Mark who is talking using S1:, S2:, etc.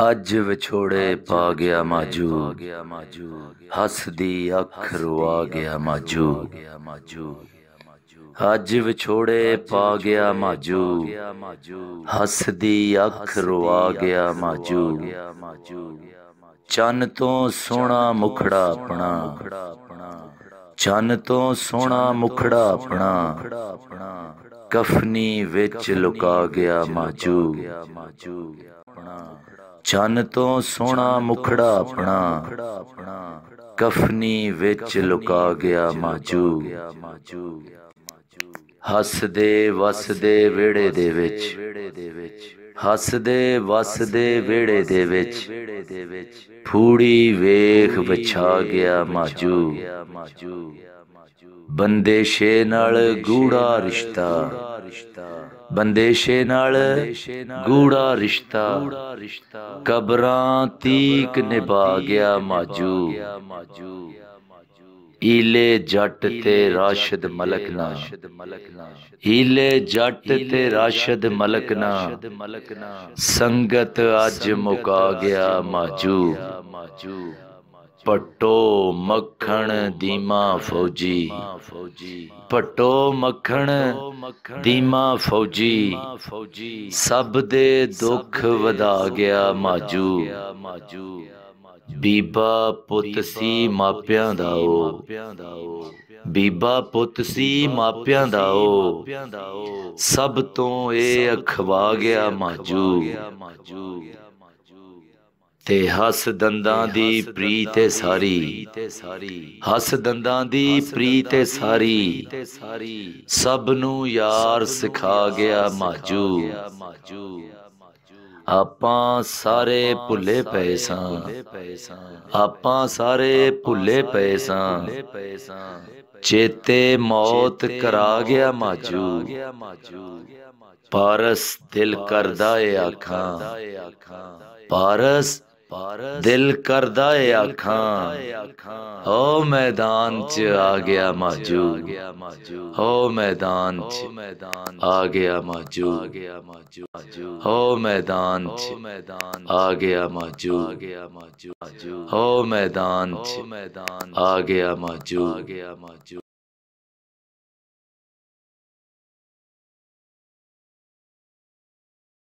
S1: ਅੱਜ ਵਿਛੋੜੇ ਪਾ ਗਿਆ ਮਾਜੂ ਹੱਸਦੀ ਅੱਖ ਰਵਾ ਗਿਆ ਮਾਜੂ ਅੱਜ ਵਿਛੋੜੇ ਪਾ ਗਿਆ ਮਾਜੂ ਹੱਸਦੀ ਅੱਖ ਰਵਾ ਗਿਆ ਮਾਜੂ ਚੰਨ ਤੋਂ ਸੋਹਣਾ ਮੁਖੜਾ ਆਪਣਾ ਚੰਨ ਤੋਂ ਸੋਹਣਾ ਮੁਖੜਾ ਆਪਣਾ ਕਫਨੀ ਵਿੱਚ ਲੁਕਾ ਗਿਆ ਮਾਜੂ ਚੰਨ ਤੋਂ ਸੋਹਣਾ ਮੁਖੜਾ ਆਪਣਾ ਕਫਨੀ ਵਿੱਚ ਲੁਕਾ ਗਿਆ ਮਾਜੂ ਹੱਸਦੇ ਵਸਦੇ ਵਿੜੇ ਦੇ ਵਿੱਚ ਹੱਸਦੇ ਵਸਦੇ ਵਿੜੇ ਦੇ ਵਿੱਚ ਫੂੜੀ ਵੇਖ ਵਿਛਾ ਗਿਆ ਮਾਜੂ ਬੰਦੇਸ਼ੇ ਨਾਲ ਗੂੜਾ ਰਿਸ਼ਤਾ ਰਿਸ਼ਤਾ ਬੰਦੇਸ਼ੇ ਨਾਲ ਗੂੜਾ ਰਿਸ਼ਤਾ ਕਬਰਾਂ ਤੀਕ ਨਿਭਾ ਗਿਆ ਮਾਜੂ ਈਲੇ ਜੱਟ ਤੇ ਰਾਸ਼ਦ ਮਲਕ ਨਾ ਈਲੇ ਜੱਟ ਤੇ ਰਾਸ਼ਦ ਮਲਕ ਨਾ ਸੰਗਤ ਅੱਜ ਮੁਕਾ ਗਿਆ ਮਾਜੂ ਪਟੋ ਮੱਖਣ ਦੀਮਾ ਫੌਜੀ ਪਟੋ ਮੱਖਣ ਦੀਮਾ ਫੌਜੀ ਸਭ ਦੇ ਦੁੱਖ ਵਧਾ ਗਿਆ ਮਾਜੂ ਬੀਬਾ ਪੁੱਤ ਸੀ ਮਾਪਿਆਂ ਦਾ ਉਹ ਬੀਬਾ ਪੁੱਤ ਸੀ ਮਾਪਿਆਂ ਦਾ ਉਹ ਸਭ ਤੋਂ ਇਹ ਅਖਵਾ ਗਿਆ ਮਾਜੂ ਤੇ ਹੱਸ ਦੰਦਾਂ ਦੀ ਪ੍ਰੀਤ ਹੈ ਸਾਰੀ ਹੱਸ ਦੰਦਾਂ ਦੀ ਪ੍ਰੀਤ ਹੈ ਸਾਰੀ ਸਭ ਨੂੰ ਯਾਰ ਸਿਖਾ ਗਿਆ ਮਾਜੂ ਆਪਾਂ ਸਾਰੇ ਭੁੱਲੇ ਪਏ ਸਾਂ ਆਪਾਂ ਸਾਰੇ ਭੁੱਲੇ ਪਏ ਸਾਂ ਚੇਤੇ ਮੌਤ ਕਰਾ ਗਿਆ ਮਾਜੂ ਪਾਰਸ ਦਿਲ ਕਰਦਾ ਏ ਆਖਾਂ ਪਾਰਸ दिल कर दाए अखा ओ मैदान च आ गया माजू हो मैदान च आ गया माजू हो मैदान च आ गया माजू हो मैदान च आ गया माजू